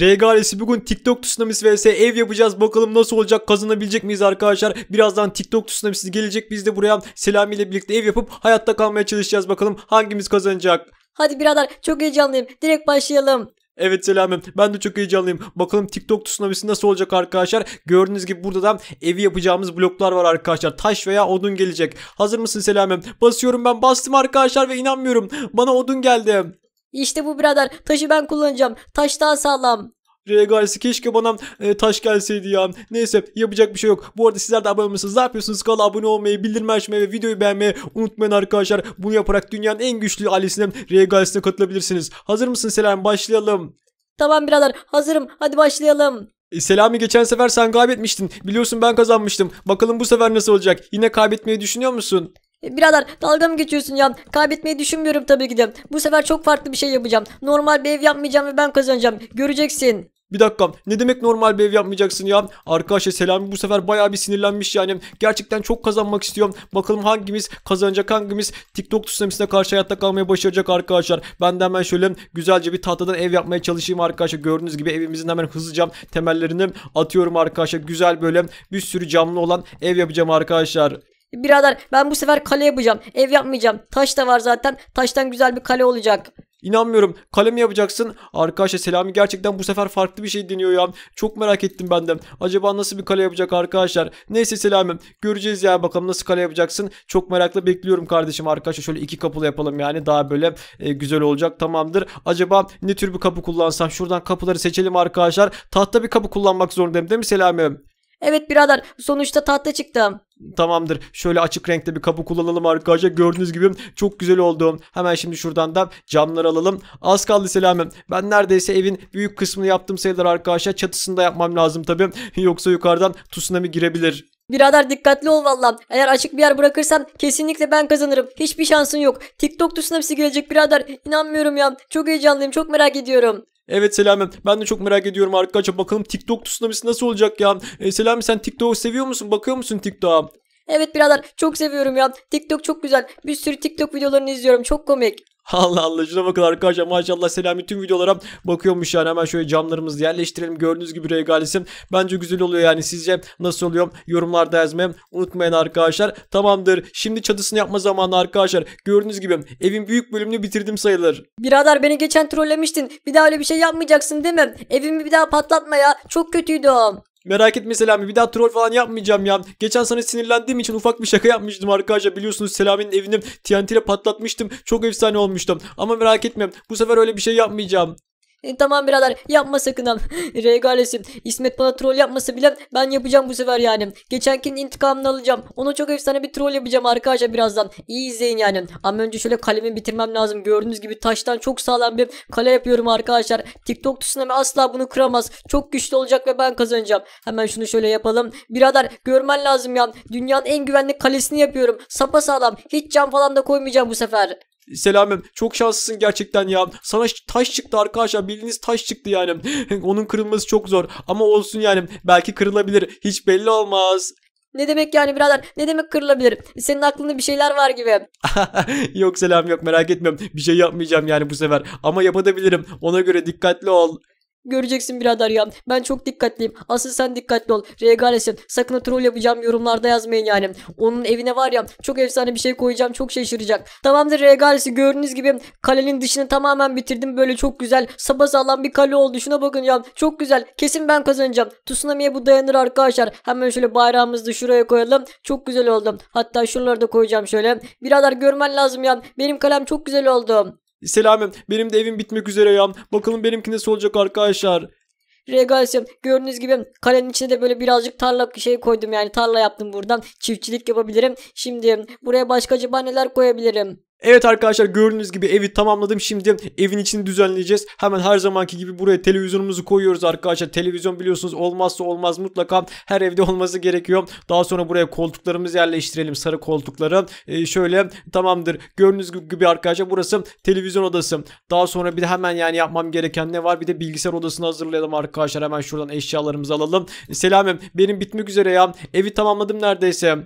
RG ailesi bugün TikTok tsunamisi vs ev yapacağız. Bakalım nasıl olacak kazanabilecek miyiz arkadaşlar? Birazdan TikTok tsunamisi gelecek. Biz de buraya Selami ile birlikte ev yapıp hayatta kalmaya çalışacağız. Bakalım hangimiz kazanacak? Hadi birader çok heyecanlıyım. Direkt başlayalım. Evet selamım. Ben de çok heyecanlıyım. Bakalım TikTok tsunamisi nasıl olacak arkadaşlar? Gördüğünüz gibi burada da evi yapacağımız bloklar var arkadaşlar. Taş veya odun gelecek. Hazır mısın selamım? Basıyorum ben. Bastım arkadaşlar ve inanmıyorum. Bana odun geldi. İşte bu birader taşı ben kullanacağım. Taş daha sağlam. Regalsi keşke bana e, taş gelseydi ya. Neyse yapacak bir şey yok. Bu arada sizler de abone olmuşsunuz. Ne yapıyorsunuz? Kanala abone olmayı, bildirme açmayı ve videoyu beğenmeyi unutmayın arkadaşlar. Bunu yaparak dünyanın en güçlü ailesine Regalsi'ne katılabilirsiniz. Hazır mısın Selam? Başlayalım. Tamam birader hazırım. Hadi başlayalım. E, Selami geçen sefer sen kaybetmiştin. Biliyorsun ben kazanmıştım. Bakalım bu sefer nasıl olacak? Yine kaybetmeyi düşünüyor musun? E, birader dalga mı geçiyorsun ya? Kaybetmeyi düşünmüyorum tabii ki de. Bu sefer çok farklı bir şey yapacağım. Normal bir ev yapmayacağım ve ben kazanacağım. Göreceksin. Bir dakika ne demek normal bir ev yapmayacaksın ya? Arkadaşlar Selami bu sefer baya bir sinirlenmiş yani. Gerçekten çok kazanmak istiyorum. Bakalım hangimiz kazanacak hangimiz TikTok tsunamisine karşı hayatta kalmayı başaracak arkadaşlar. Ben de hemen şöyle güzelce bir tahtadan ev yapmaya çalışayım arkadaşlar. Gördüğünüz gibi evimizin hemen hızlıca temellerini atıyorum arkadaşlar. Güzel böyle bir sürü camlı olan ev yapacağım arkadaşlar. Birader ben bu sefer kale yapacağım. Ev yapmayacağım. Taş da var zaten. Taştan güzel bir kale olacak. İnanmıyorum. Kalem yapacaksın. Arkadaşlar Selami gerçekten bu sefer farklı bir şey deniyor ya. Çok merak ettim ben de. Acaba nasıl bir kale yapacak arkadaşlar? Neyse Selami'm. Göreceğiz ya bakalım nasıl kale yapacaksın. Çok merakla bekliyorum kardeşim arkadaşlar. Şöyle iki kapılı yapalım yani. Daha böyle e, güzel olacak. Tamamdır. Acaba ne tür bir kapı kullansam? Şuradan kapıları seçelim arkadaşlar. Tahta bir kapı kullanmak zorundayım değil mi Selami'm? Evet birader sonuçta tahta çıktım. Tamamdır. Şöyle açık renkte bir kapı kullanalım arkadaşlar. Gördüğünüz gibi çok güzel oldu. Hemen şimdi şuradan da camları alalım. Az kaldı selamım. Ben neredeyse evin büyük kısmını yaptım sayılır arkadaşlar. Çatısını da yapmam lazım tabii. Yoksa yukarıdan tsunami girebilir. Birader dikkatli ol valla. Eğer açık bir yer bırakırsan kesinlikle ben kazanırım. Hiçbir şansın yok. TikTok tsunamisi gelecek birader. İnanmıyorum ya. Çok heyecanlıyım. Çok merak ediyorum. Evet Selami ben de çok merak ediyorum arkadaşlar bakalım TikTok tsunamisi nasıl olacak ya. E, Selami sen TikTok'u seviyor musun? Bakıyor musun TikTok'a? Evet birader çok seviyorum ya. TikTok çok güzel. Bir sürü TikTok videolarını izliyorum. Çok komik. Allah Allah şuna bakın arkadaşlar maşallah Selami tüm videolara bakıyormuş yani hemen şöyle camlarımızı yerleştirelim gördüğünüz gibi regalisi bence güzel oluyor yani sizce nasıl oluyor yorumlarda yazmayı unutmayın arkadaşlar tamamdır şimdi çatısını yapma zamanı arkadaşlar gördüğünüz gibi evin büyük bölümünü bitirdim sayılır. Birader beni geçen trollemiştin bir daha öyle bir şey yapmayacaksın değil mi evimi bir daha patlatma ya çok kötüydü o. Merak etme Selami bir daha troll falan yapmayacağım ya. Geçen sana sinirlendiğim için ufak bir şaka yapmıştım arkadaşlar. Biliyorsunuz Selami'nin evini TNT ile patlatmıştım. Çok efsane olmuştum. Ama merak etme bu sefer öyle bir şey yapmayacağım. E, tamam birader yapma sakın am. Regalesi. İsmet bana troll yapmasa bile ben yapacağım bu sefer yani. Geçenkinin intikamını alacağım. Ona çok efsane bir troll yapacağım arkadaşlar birazdan. İyi izleyin yani. Ama önce şöyle kalemi bitirmem lazım. Gördüğünüz gibi taştan çok sağlam bir kale yapıyorum arkadaşlar. TikTok tsunami asla bunu kıramaz. Çok güçlü olacak ve ben kazanacağım. Hemen şunu şöyle yapalım. Birader görmen lazım ya. Dünyanın en güvenli kalesini yapıyorum. Sapa sağlam. Hiç cam falan da koymayacağım bu sefer. Selamem çok şanslısın gerçekten ya. Sana taş çıktı arkadaşlar bildiğiniz taş çıktı yani. Onun kırılması çok zor ama olsun yani belki kırılabilir hiç belli olmaz. Ne demek yani birader? Ne demek kırılabilir? Senin aklında bir şeyler var gibi. yok selam yok merak etmiyorum. Bir şey yapmayacağım yani bu sefer. Ama yapabilirim. Ona göre dikkatli ol. Göreceksin birader ya. Ben çok dikkatliyim. Asıl sen dikkatli ol. Regalesin. Sakın troll yapacağım yorumlarda yazmayın yani. Onun evine var ya çok efsane bir şey koyacağım. Çok şaşıracak. Tamamdır Regalesi. Gördüğünüz gibi kalenin dışını tamamen bitirdim. Böyle çok güzel sapasağlam bir kale oldu. Şuna bakın ya. Çok güzel. Kesin ben kazanacağım. Tsunami'ye bu dayanır arkadaşlar. Hemen şöyle bayrağımızı da şuraya koyalım. Çok güzel oldu. Hatta şuraları da koyacağım şöyle. Birader görmen lazım ya. Benim kalem çok güzel oldu. Selamım, benim de evim bitmek üzere ya. Bakalım benimki nasıl olacak arkadaşlar. Regalsiyum gördüğünüz gibi kalenin içine de böyle birazcık tarla şey koydum yani tarla yaptım buradan. Çiftçilik yapabilirim. Şimdi buraya başka acaba neler koyabilirim? Evet arkadaşlar gördüğünüz gibi evi tamamladım. Şimdi evin içini düzenleyeceğiz. Hemen her zamanki gibi buraya televizyonumuzu koyuyoruz arkadaşlar. Televizyon biliyorsunuz olmazsa olmaz mutlaka her evde olması gerekiyor. Daha sonra buraya koltuklarımızı yerleştirelim. Sarı koltukları. Ee, şöyle tamamdır. Gördüğünüz gibi arkadaşlar burası televizyon odası. Daha sonra bir de hemen yani yapmam gereken ne var? Bir de bilgisayar odasını hazırlayalım arkadaşlar. Hemen şuradan eşyalarımızı alalım. selamım benim bitmek üzere ya. Evi tamamladım neredeyse.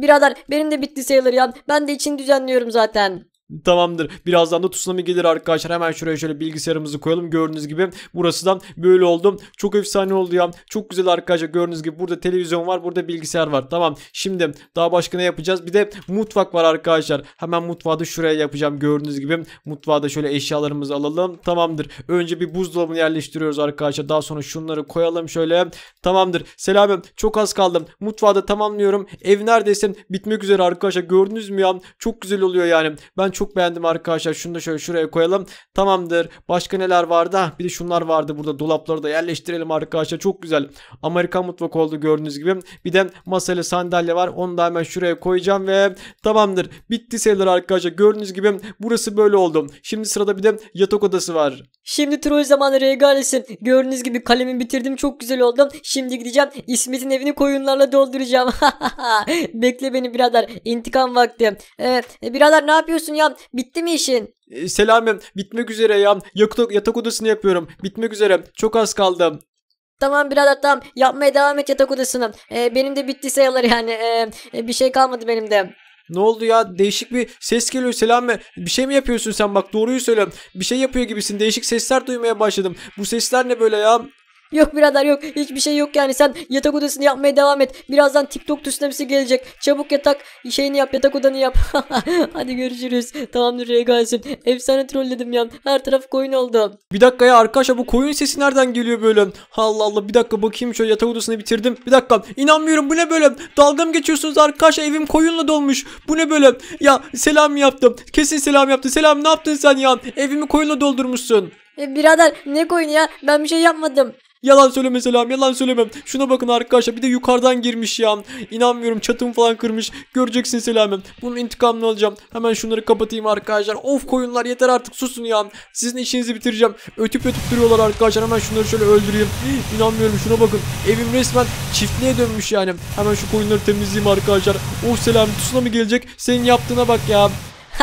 Birader benim de bitti sayılır ya. Ben de için düzenliyorum zaten. Tamamdır. Birazdan da tsunami gelir arkadaşlar. Hemen şuraya şöyle bilgisayarımızı koyalım. Gördüğünüz gibi burası da böyle oldu. Çok efsane oldu ya. Çok güzel arkadaşlar. Gördüğünüz gibi burada televizyon var. Burada bilgisayar var. Tamam. Şimdi daha başka ne yapacağız? Bir de mutfak var arkadaşlar. Hemen mutfağı da şuraya yapacağım. Gördüğünüz gibi mutfağda şöyle eşyalarımızı alalım. Tamamdır. Önce bir buzdolabını yerleştiriyoruz arkadaşlar. Daha sonra şunları koyalım şöyle. Tamamdır. Selamım. Çok az kaldım. Mutfağı da tamamlıyorum. Ev neredeyse bitmek üzere arkadaşlar. Gördünüz mü ya? Çok güzel oluyor yani. Ben çok çok beğendim arkadaşlar. Şunu da şöyle şuraya koyalım. Tamamdır. Başka neler vardı? bir de şunlar vardı burada. Dolapları da yerleştirelim arkadaşlar. Çok güzel. Amerikan mutfak oldu gördüğünüz gibi. Bir de masalı sandalye var. Onu da hemen şuraya koyacağım ve tamamdır. Bitti sayılır arkadaşlar. Gördüğünüz gibi burası böyle oldu. Şimdi sırada bir de yatak odası var. Şimdi troll zamanı regalesi. Gördüğünüz gibi kalemi bitirdim. Çok güzel oldu. Şimdi gideceğim. İsmet'in evini koyunlarla dolduracağım. Bekle beni birader. İntikam vakti. Ee, birader ne yapıyorsun ya? Hasan bitti mi işin? E, ee, Selamim bitmek üzere ya. Yatak, yatak odasını yapıyorum. Bitmek üzere. Çok az kaldı. Tamam birader tamam yapmaya devam et yatak odasını. Ee, benim de bitti sayılır yani. Ee, e, bir şey kalmadı benim de. Ne oldu ya? Değişik bir ses geliyor Selami. Bir şey mi yapıyorsun sen? Bak doğruyu söyle. Bir şey yapıyor gibisin. Değişik sesler duymaya başladım. Bu sesler ne böyle ya? Yok birader yok hiçbir şey yok yani sen yatak odasını yapmaya devam et. Birazdan TikTok tsunamisi gelecek. Çabuk yatak şeyini yap yatak odanı yap. Hadi görüşürüz. Tamamdır Regalsim. Efsane trolledim ya. Her taraf koyun oldu. Bir dakika ya arkadaşlar bu koyun sesi nereden geliyor böyle? Allah Allah bir dakika bakayım şöyle yatak odasını bitirdim. Bir dakika inanmıyorum bu ne böyle? Dalga mı geçiyorsunuz arkadaşlar evim koyunla dolmuş. Bu ne böyle? Ya selam yaptım. Kesin selam yaptı. Selam ne yaptın sen ya? Evimi koyunla doldurmuşsun. E, birader ne koyun ya ben bir şey yapmadım. Yalan söyleme Selam yalan söylemem. Şuna bakın arkadaşlar bir de yukarıdan girmiş ya. İnanmıyorum çatım falan kırmış. Göreceksin Selam'ım. Bunun intikamını alacağım. Hemen şunları kapatayım arkadaşlar. Of koyunlar yeter artık susun ya. Sizin işinizi bitireceğim. Ötüp ötüp duruyorlar arkadaşlar. Hemen şunları şöyle öldüreyim. İnanmıyorum şuna bakın. Evim resmen çiftliğe dönmüş yani. Hemen şu koyunları temizleyeyim arkadaşlar. Of Selam tsunami gelecek. Senin yaptığına bak ya.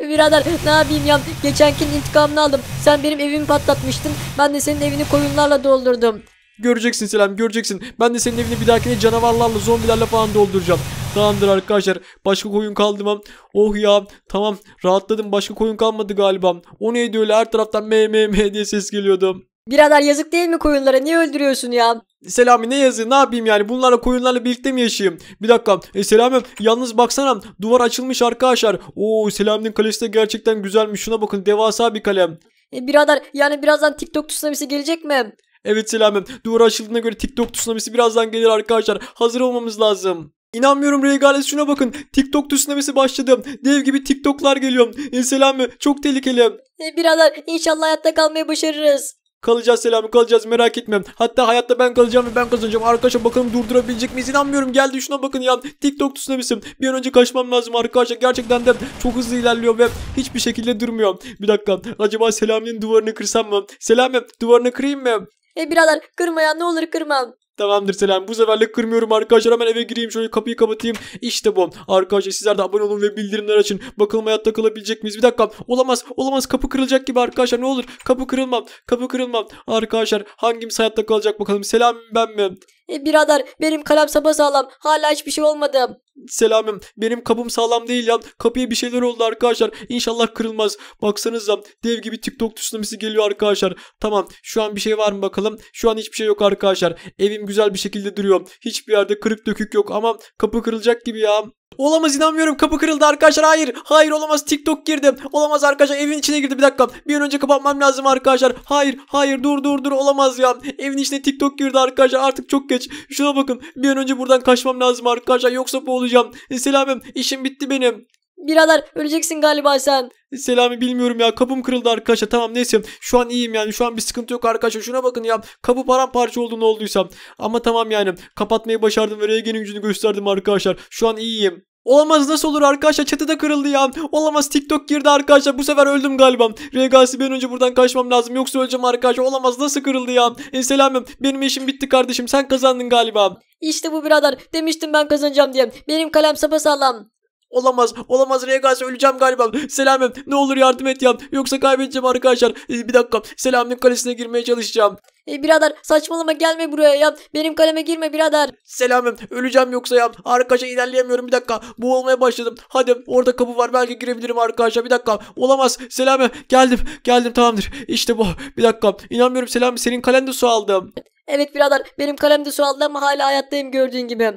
Birader ne yapayım ya? Geçenkinin intikamını aldım. Sen benim evimi patlatmıştın. Ben de senin evini koyunlarla doldurdum. Göreceksin Selam göreceksin. Ben de senin evini bir dahakine canavarlarla zombilerle falan dolduracağım. Tamamdır arkadaşlar. Başka koyun kaldı mı? Oh ya tamam rahatladım. Başka koyun kalmadı galiba. O neydi öyle her taraftan me me me diye ses geliyordu. Birader yazık değil mi koyunlara niye öldürüyorsun ya? Selami ne yazığı ne yapayım yani bunlarla koyunlarla birlikte mi yaşayayım? Bir dakika e, Selami yalnız baksana duvar açılmış arkadaşlar. Oo Selami'nin kalesi de gerçekten güzelmiş şuna bakın devasa bir kalem. E, birader yani birazdan TikTok tsunamisi gelecek mi? Evet Selami duvar açıldığına göre TikTok tsunamisi birazdan gelir arkadaşlar hazır olmamız lazım. İnanmıyorum Regales şuna bakın. TikTok tsunamisi başladı. Dev gibi TikTok'lar geliyor. E, Selami çok tehlikeli. E, birader inşallah hayatta kalmayı başarırız. Kalacağız selamı kalacağız merak etmem. Hatta hayatta ben kalacağım ve ben kazanacağım. Arkadaşlar bakalım durdurabilecek miyiz? inanmıyorum geldi şuna bakın ya. TikTok tsunami'sim. Bir an önce kaçmam lazım arkadaşlar. Gerçekten de çok hızlı ilerliyor ve hiçbir şekilde durmuyor. Bir dakika acaba Selami'nin duvarını kırsam mı? Selami duvarını kırayım mı? E birader kırma ya ne olur kırma. Tamamdır selam. Bu seferle kırmıyorum arkadaşlar. Hemen eve gireyim şöyle kapıyı kapatayım. İşte bu. Arkadaşlar sizler de abone olun ve bildirimler açın. Bakalım hayatta kalabilecek miyiz? Bir dakika. Olamaz. Olamaz. Kapı kırılacak gibi arkadaşlar. Ne olur. Kapı kırılmam. Kapı kırılmam. Arkadaşlar hangimiz hayatta kalacak bakalım. Selam ben mi? E, birader benim kalem sapasağlam. Hala hiçbir şey olmadı. Selamım benim kapım sağlam değil ya. Kapıya bir şeyler oldu arkadaşlar. İnşallah kırılmaz. Baksanıza dev gibi TikTok tsunamisi geliyor arkadaşlar. Tamam şu an bir şey var mı bakalım. Şu an hiçbir şey yok arkadaşlar. Evim güzel bir şekilde duruyor. Hiçbir yerde kırık dökük yok ama kapı kırılacak gibi ya. Olamaz inanmıyorum kapı kırıldı arkadaşlar hayır hayır olamaz TikTok girdi olamaz arkadaşlar evin içine girdi bir dakika bir an önce kapatmam lazım arkadaşlar hayır hayır dur dur dur olamaz ya evin içine TikTok girdi arkadaşlar artık çok geç şuna bakın bir an önce buradan kaçmam lazım arkadaşlar yoksa boğulacağım selamım işim bitti benim Birader öleceksin galiba sen. Selami bilmiyorum ya kapım kırıldı arkadaşlar tamam neyse şu an iyiyim yani şu an bir sıkıntı yok arkadaşlar şuna bakın ya kapı paramparça oldu ne olduysam ama tamam yani kapatmayı başardım ve Regen'in gücünü gösterdim arkadaşlar şu an iyiyim. Olamaz nasıl olur arkadaşlar çatıda kırıldı ya. Olamaz TikTok girdi arkadaşlar bu sefer öldüm galiba. Regasi ben önce buradan kaçmam lazım yoksa öleceğim arkadaşlar. Olamaz nasıl kırıldı ya. E, selamım benim işim bitti kardeşim sen kazandın galiba. İşte bu birader demiştim ben kazanacağım diye. Benim kalem sapasağlam. Olamaz. Olamaz Regasi öleceğim galiba. Selamim ne olur yardım et ya. Yoksa kaybedeceğim arkadaşlar. Ee, bir dakika. Selamim kalesine girmeye çalışacağım. E, birader saçmalama gelme buraya ya. Benim kaleme girme birader. Selamim öleceğim yoksa ya. arkadaşa ilerleyemiyorum bir dakika. Boğulmaya başladım. Hadi orada kapı var belki girebilirim arkadaşlar. Bir dakika. Olamaz. Selamim geldim. Geldim tamamdır. İşte bu. Bir dakika. İnanmıyorum Selamim senin kalende su aldım. Evet birader benim kalemde su aldım ama hala hayattayım gördüğün gibi.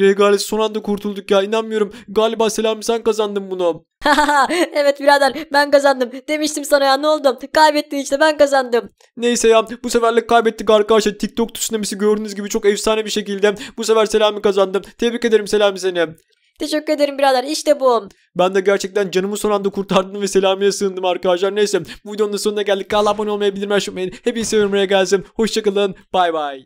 Regalis son anda kurtulduk ya inanmıyorum. Galiba Selami sen kazandın bunu. evet birader ben kazandım. Demiştim sana ya ne oldu? Kaybettin işte ben kazandım. Neyse ya bu seferlik kaybettik arkadaşlar. TikTok tsunamisi gördüğünüz gibi çok efsane bir şekilde. Bu sefer Selami kazandım. Tebrik ederim Selami seni. Teşekkür ederim birader işte bu. Ben de gerçekten canımı son anda kurtardım ve Selami'ye sığındım arkadaşlar. Neyse bu videonun sonuna geldik. Kanala abone olmayı bildirmeyi unutmayın. Hepinizi seviyorum. Buraya Hoşçakalın. Bay bay.